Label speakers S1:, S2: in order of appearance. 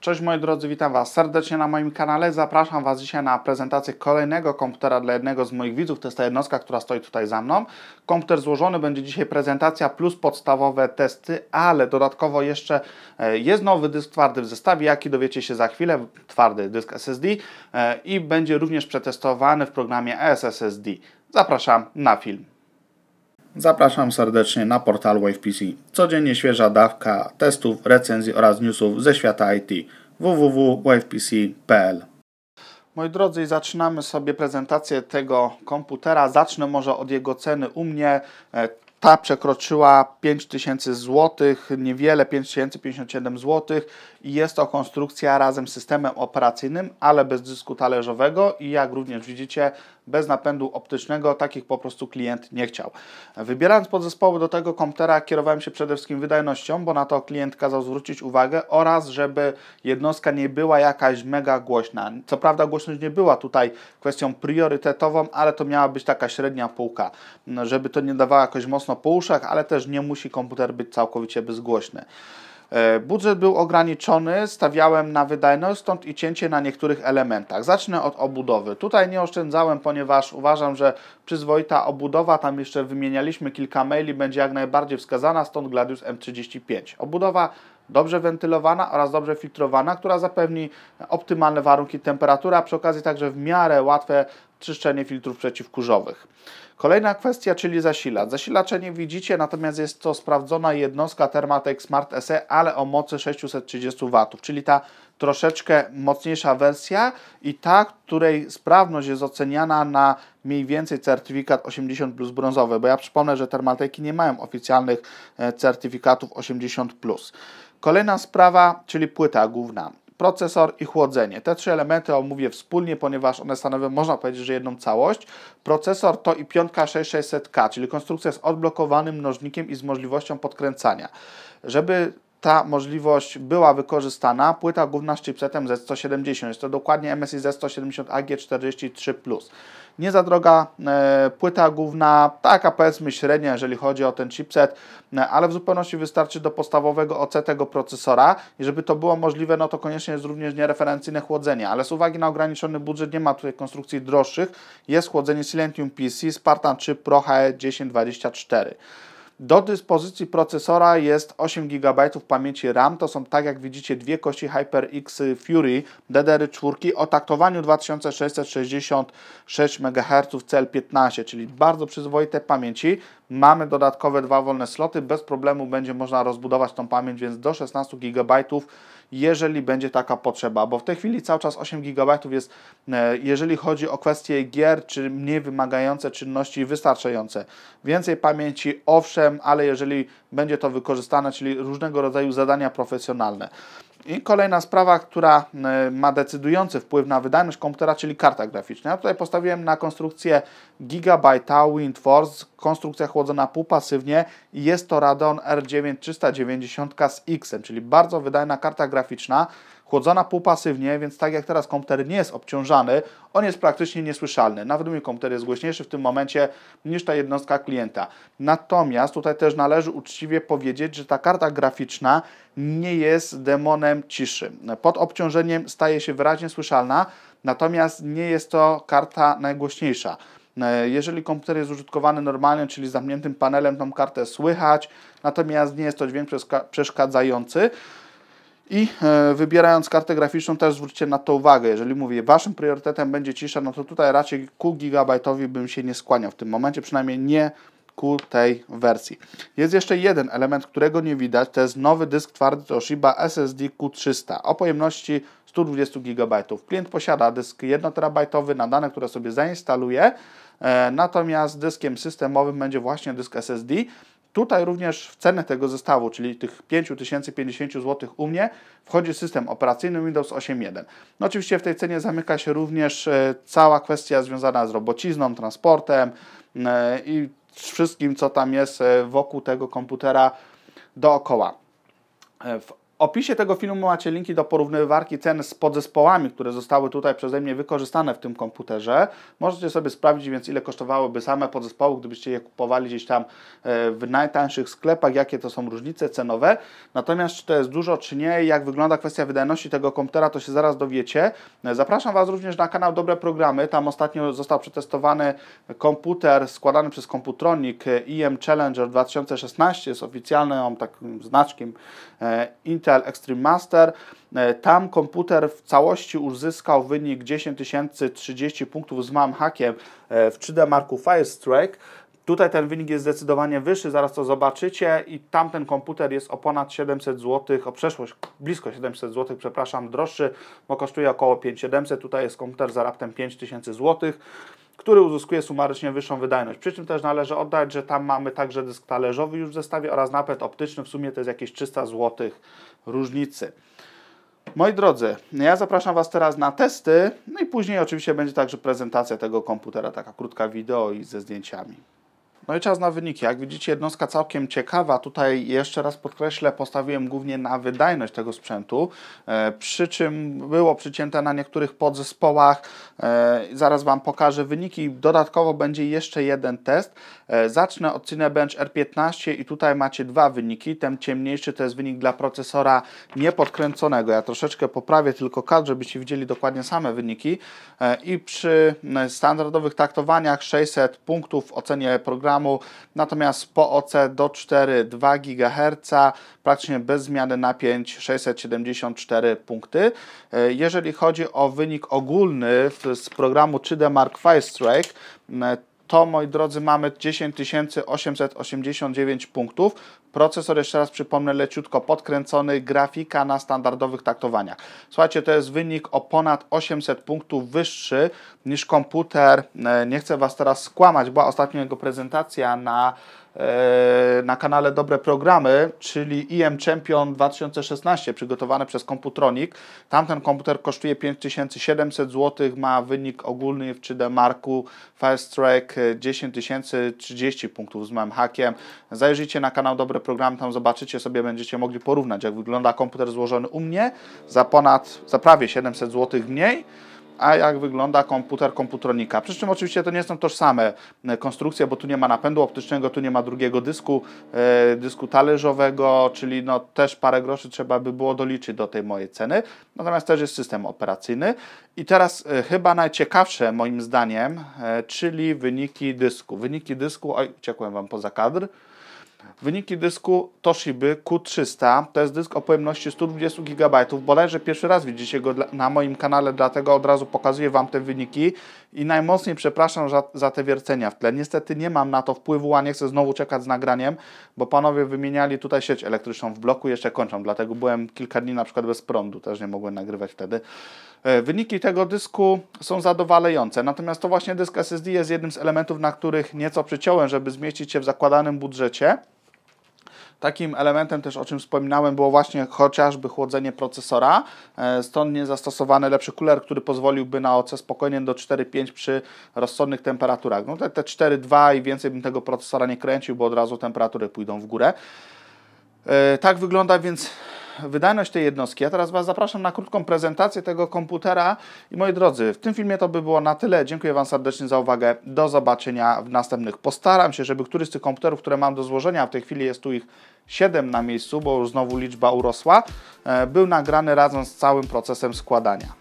S1: Cześć moi drodzy, witam Was serdecznie na moim kanale. Zapraszam Was dzisiaj na prezentację kolejnego komputera dla jednego z moich widzów. To jest ta jednostka, która stoi tutaj za mną. Komputer złożony będzie dzisiaj prezentacja plus podstawowe testy, ale dodatkowo jeszcze e, jest nowy dysk twardy w zestawie, jaki dowiecie się za chwilę, twardy dysk SSD e, i będzie również przetestowany w programie SSSD. Zapraszam na film. Zapraszam serdecznie na portal WavePC. Codziennie świeża dawka testów, recenzji oraz newsów ze świata IT www.wavepc.pl Moi drodzy, zaczynamy sobie prezentację tego komputera. Zacznę może od jego ceny u mnie. E, ta przekroczyła 5000 zł, niewiele 5057 zł i jest to konstrukcja razem z systemem operacyjnym, ale bez dysku talerzowego i jak również widzicie bez napędu optycznego, takich po prostu klient nie chciał. Wybierając podzespoły do tego komputera kierowałem się przede wszystkim wydajnością, bo na to klient kazał zwrócić uwagę oraz żeby jednostka nie była jakaś mega głośna. Co prawda głośność nie była tutaj kwestią priorytetową, ale to miała być taka średnia półka, żeby to nie dawała jakoś mocno mocno po uszach, ale też nie musi komputer być całkowicie bezgłośny. E, budżet był ograniczony, stawiałem na wydajność, stąd i cięcie na niektórych elementach. Zacznę od obudowy. Tutaj nie oszczędzałem, ponieważ uważam, że przyzwoita obudowa, tam jeszcze wymienialiśmy kilka maili, będzie jak najbardziej wskazana, stąd Gladius M35. Obudowa dobrze wentylowana oraz dobrze filtrowana, która zapewni optymalne warunki temperatury, a przy okazji także w miarę łatwe czyszczenie filtrów przeciwkurzowych. Kolejna kwestia, czyli zasilacz. Zasilacze nie widzicie, natomiast jest to sprawdzona jednostka Thermatex Smart SE, ale o mocy 630 W, czyli ta troszeczkę mocniejsza wersja i ta, której sprawność jest oceniana na mniej więcej certyfikat 80 plus brązowy, bo ja przypomnę, że termalteki nie mają oficjalnych e, certyfikatów 80 plus. Kolejna sprawa, czyli płyta główna procesor i chłodzenie. Te trzy elementy omówię wspólnie, ponieważ one stanowią, można powiedzieć, że jedną całość. Procesor to i piątka 6600K, czyli konstrukcja z odblokowanym mnożnikiem i z możliwością podkręcania. Żeby ta możliwość była wykorzystana. Płyta główna z chipsetem Z170, jest to dokładnie MSI Z170 AG43+. Nie za droga e, płyta główna, taka powiedzmy średnia, jeżeli chodzi o ten chipset, e, ale w zupełności wystarczy do podstawowego OC tego procesora i żeby to było możliwe, no to koniecznie jest również niereferencyjne chłodzenie, ale z uwagi na ograniczony budżet nie ma tutaj konstrukcji droższych, jest chłodzenie Silentium PC Spartan 3 Pro HE 1024. Do dyspozycji procesora jest 8 GB pamięci RAM. To są, tak jak widzicie, dwie kości HyperX Fury DDR4 o taktowaniu 2666 MHz CL15, czyli bardzo przyzwoite pamięci. Mamy dodatkowe dwa wolne sloty. Bez problemu będzie można rozbudować tą pamięć, więc do 16 GB jeżeli będzie taka potrzeba, bo w tej chwili cały czas 8 GB jest, e, jeżeli chodzi o kwestie gier, czy mniej wymagające czynności, wystarczające. Więcej pamięci, owszem, ale jeżeli będzie to wykorzystane, czyli różnego rodzaju zadania profesjonalne. I kolejna sprawa, która e, ma decydujący wpływ na wydajność komputera, czyli karta graficzna. Ja tutaj postawiłem na konstrukcję Gigabyte Wind Force, konstrukcja chłodzona półpasywnie i jest to Radon R9 390 z X, czyli bardzo wydajna karta graficzna chłodzona półpasywnie, więc tak jak teraz komputer nie jest obciążany, on jest praktycznie niesłyszalny. Nawet mój komputer jest głośniejszy w tym momencie niż ta jednostka klienta. Natomiast tutaj też należy uczciwie powiedzieć, że ta karta graficzna nie jest demonem ciszy. Pod obciążeniem staje się wyraźnie słyszalna, natomiast nie jest to karta najgłośniejsza. Jeżeli komputer jest użytkowany normalnie, czyli z zamkniętym panelem, tą kartę słychać, natomiast nie jest to dźwięk przeszkadzający. I e, wybierając kartę graficzną też zwróćcie na to uwagę. Jeżeli mówię, waszym priorytetem będzie cisza, no to tutaj raczej ku gigabajtowi bym się nie skłaniał w tym momencie, przynajmniej nie ku tej wersji. Jest jeszcze jeden element, którego nie widać, to jest nowy dysk twardy Toshiba SSD Q300 o pojemności 120 GB. Klient posiada dysk 1 TB na dane, które sobie zainstaluje, natomiast dyskiem systemowym będzie właśnie dysk SSD Tutaj również w cenę tego zestawu, czyli tych 5050 zł u mnie, wchodzi system operacyjny Windows 8.1. No oczywiście w tej cenie zamyka się również e, cała kwestia związana z robocizną, transportem e, i wszystkim, co tam jest e, wokół tego komputera dookoła. W opisie tego filmu macie linki do porównywarki cen z podzespołami, które zostały tutaj przeze mnie wykorzystane w tym komputerze. Możecie sobie sprawdzić więc ile kosztowałyby same podzespoły, gdybyście je kupowali gdzieś tam e, w najtańszych sklepach, jakie to są różnice cenowe. Natomiast czy to jest dużo czy nie, jak wygląda kwestia wydajności tego komputera, to się zaraz dowiecie. E, zapraszam Was również na kanał Dobre Programy. Tam ostatnio został przetestowany komputer składany przez Komputronik e, IM Challenger 2016 z oficjalnym tak, znaczkiem Intel Intel Extreme Master. E, tam komputer w całości uzyskał wynik 10030 punktów z małym hakiem e, w 3D marku Firestrike. Tutaj ten wynik jest zdecydowanie wyższy, zaraz to zobaczycie i tamten komputer jest o ponad 700 zł, o przeszłość blisko 700 zł, przepraszam, droższy, bo kosztuje około 5700, tutaj jest komputer za raptem 5000 zł który uzyskuje sumarycznie wyższą wydajność. Przy czym też należy oddać, że tam mamy także dysk talerzowy już w zestawie oraz napęd optyczny, w sumie to jest jakieś 300 zł różnicy. Moi drodzy, ja zapraszam Was teraz na testy, no i później oczywiście będzie także prezentacja tego komputera, taka krótka wideo i ze zdjęciami. No i czas na wyniki. Jak widzicie, jednostka całkiem ciekawa. Tutaj jeszcze raz podkreślę, postawiłem głównie na wydajność tego sprzętu, e, przy czym było przycięte na niektórych podzespołach. E, zaraz Wam pokażę wyniki. Dodatkowo będzie jeszcze jeden test. E, zacznę od Cinebench R15 i tutaj macie dwa wyniki. Ten ciemniejszy to jest wynik dla procesora niepodkręconego. Ja troszeczkę poprawię tylko kadr, żebyście widzieli dokładnie same wyniki. I przy standardowych taktowaniach 600 punktów w ocenie programu RAMu, natomiast po OC do 4 2 GHz, praktycznie bez zmiany napięć 674 punkty. E, jeżeli chodzi o wynik ogólny z programu 3D Mark Firestrike, to moi drodzy mamy 10 889 punktów, Procesor, jeszcze raz przypomnę, leciutko podkręcony, grafika na standardowych taktowaniach. Słuchajcie, to jest wynik o ponad 800 punktów wyższy niż komputer. E, nie chcę Was teraz skłamać, była ostatnio jego prezentacja na, e, na kanale Dobre Programy, czyli IM e Champion 2016, przygotowane przez Computronic. Tamten komputer kosztuje 5700 zł, ma wynik ogólny w 3D Marku Fast Track 10030 punktów z moim hakiem. Zajrzyjcie na kanał Dobre nowe programy tam zobaczycie sobie, będziecie mogli porównać, jak wygląda komputer złożony u mnie za ponad, za prawie 700 zł mniej, a jak wygląda komputer komputronika. Przy czym oczywiście to nie są tożsame e, konstrukcje, bo tu nie ma napędu optycznego, tu nie ma drugiego dysku, e, dysku talerzowego, czyli no też parę groszy trzeba by było doliczyć do tej mojej ceny. Natomiast też jest system operacyjny. I teraz e, chyba najciekawsze moim zdaniem, czyli wyniki dysku. Wyniki dysku, oj, uciekłem Wam poza kadr, Wyniki dysku Toshiby Q300 to jest dysk o pojemności 120 GB. Bodajże pierwszy raz widzicie go na moim kanale, dlatego od razu pokazuję Wam te wyniki i najmocniej przepraszam za, za, te wiercenia w tle. Niestety nie mam na to wpływu, a nie chcę znowu czekać z nagraniem, bo panowie wymieniali tutaj sieć elektryczną w bloku, jeszcze kończą, dlatego byłem kilka dni na przykład bez prądu, też nie mogłem nagrywać wtedy. E, wyniki tego dysku są zadowalające, natomiast to właśnie dysk SSD jest jednym z elementów, na których nieco przyciąłem, żeby zmieścić się w zakładanym budżecie. Takim elementem też, o czym wspominałem, było właśnie chociażby chłodzenie procesora, e, stąd nie zastosowany lepszy kuler, który pozwoliłby na OC spokojnie do 4,5 przy rozsądnych temperaturach. No te, te 4,2 i więcej bym tego procesora nie kręcił, bo od razu temperatury pójdą w górę. E, tak wygląda więc wydajność tej jednostki. Ja teraz Was zapraszam na krótką prezentację tego komputera i moi drodzy, w tym filmie to by było na tyle. Dziękuję Wam serdecznie za uwagę. Do zobaczenia w następnych. Postaram się, żeby któryś z tych komputerów, które mam do złożenia, w tej chwili jest tu ich 7 na miejscu, bo już znowu liczba urosła, e, był nagrany razem z całym procesem składania.